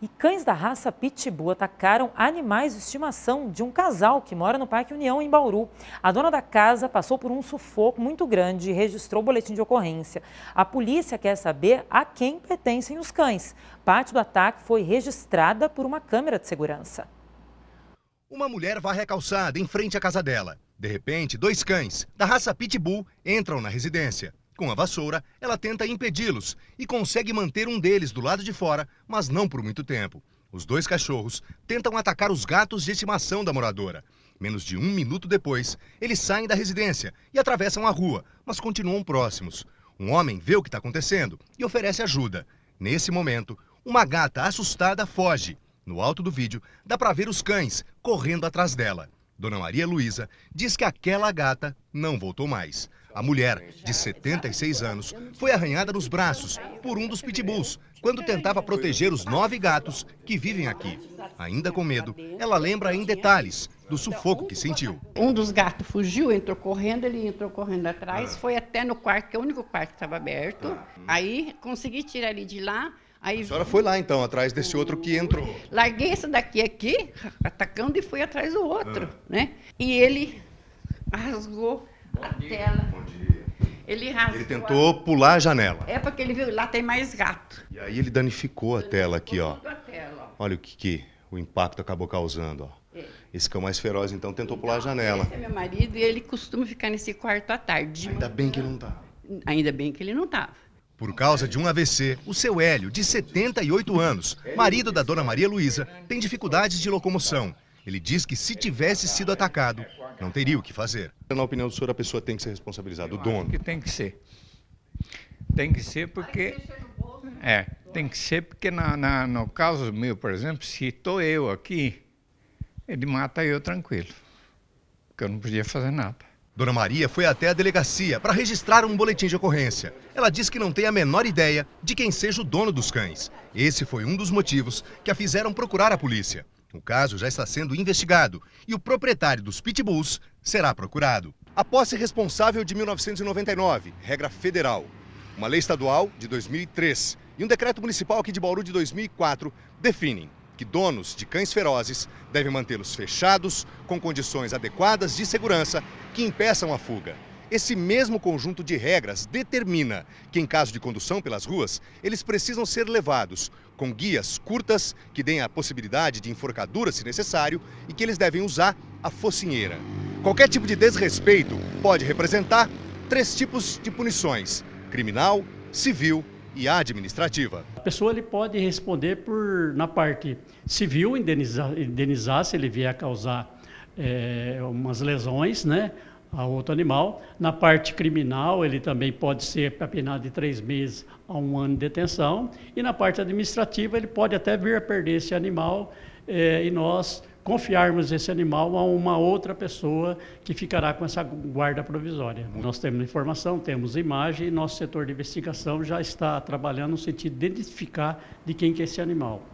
E cães da raça Pitbull atacaram animais de estimação de um casal que mora no Parque União, em Bauru. A dona da casa passou por um sufoco muito grande e registrou o boletim de ocorrência. A polícia quer saber a quem pertencem os cães. Parte do ataque foi registrada por uma câmera de segurança. Uma mulher varre a calçada em frente à casa dela. De repente, dois cães, da raça Pitbull, entram na residência. Com a vassoura, ela tenta impedi-los e consegue manter um deles do lado de fora, mas não por muito tempo. Os dois cachorros tentam atacar os gatos de estimação da moradora. Menos de um minuto depois, eles saem da residência e atravessam a rua, mas continuam próximos. Um homem vê o que está acontecendo e oferece ajuda. Nesse momento, uma gata assustada foge. No alto do vídeo, dá para ver os cães correndo atrás dela. Dona Maria Luísa diz que aquela gata não voltou mais. A mulher, de 76 anos, foi arranhada nos braços por um dos pitbulls quando tentava proteger os nove gatos que vivem aqui. Ainda com medo, ela lembra em detalhes do sufoco que sentiu. Um dos gatos fugiu, entrou correndo, ele entrou correndo atrás, ah. foi até no quarto, que é o único quarto que estava aberto. Ah. Aí consegui tirar ele de lá. Aí, a senhora foi lá, então, atrás desse outro que entrou. Larguei esse daqui aqui, atacando, e fui atrás do outro, ah. né? E ele rasgou Bom a dia. tela. Bom dia. Ele rasgou. Ele tentou a... pular a janela. É porque ele viu, lá tem mais gato. E aí ele danificou a ele tela aqui, ó. A tela, ó. Olha o que, que o impacto acabou causando, ó. É. Esse cão mais feroz, então, tentou então, pular a então, janela. Esse é meu marido e ele costuma ficar nesse quarto à tarde. Ainda bem que não tá. Ainda bem que ele não estava. Por causa de um AVC, o seu Hélio, de 78 anos, marido da dona Maria Luísa, tem dificuldades de locomoção. Ele diz que se tivesse sido atacado, não teria o que fazer. Na opinião do senhor, a pessoa tem que ser responsabilizada, o dono? que tem que ser. Tem que ser porque... É, tem que ser porque na, na, no caso meu, por exemplo, se estou eu aqui, ele mata eu tranquilo. Porque eu não podia fazer nada. Dona Maria foi até a delegacia para registrar um boletim de ocorrência. Ela diz que não tem a menor ideia de quem seja o dono dos cães. Esse foi um dos motivos que a fizeram procurar a polícia. O caso já está sendo investigado e o proprietário dos pitbulls será procurado. A posse responsável de 1999, regra federal. Uma lei estadual de 2003 e um decreto municipal aqui de Bauru de 2004 definem que donos de cães ferozes devem mantê-los fechados, com condições adequadas de segurança que impeçam a fuga. Esse mesmo conjunto de regras determina que, em caso de condução pelas ruas, eles precisam ser levados com guias curtas que deem a possibilidade de enforcadura se necessário e que eles devem usar a focinheira. Qualquer tipo de desrespeito pode representar três tipos de punições: criminal, civil e administrativa. A pessoa ele pode responder por na parte civil, indenizar, indenizar se ele vier a causar é, umas lesões, né? a outro animal. Na parte criminal, ele também pode ser penado de três meses a um ano de detenção. E na parte administrativa, ele pode até vir a perder esse animal eh, e nós confiarmos esse animal a uma outra pessoa que ficará com essa guarda provisória. Nós temos informação, temos imagem e nosso setor de investigação já está trabalhando no sentido de identificar de quem que é esse animal.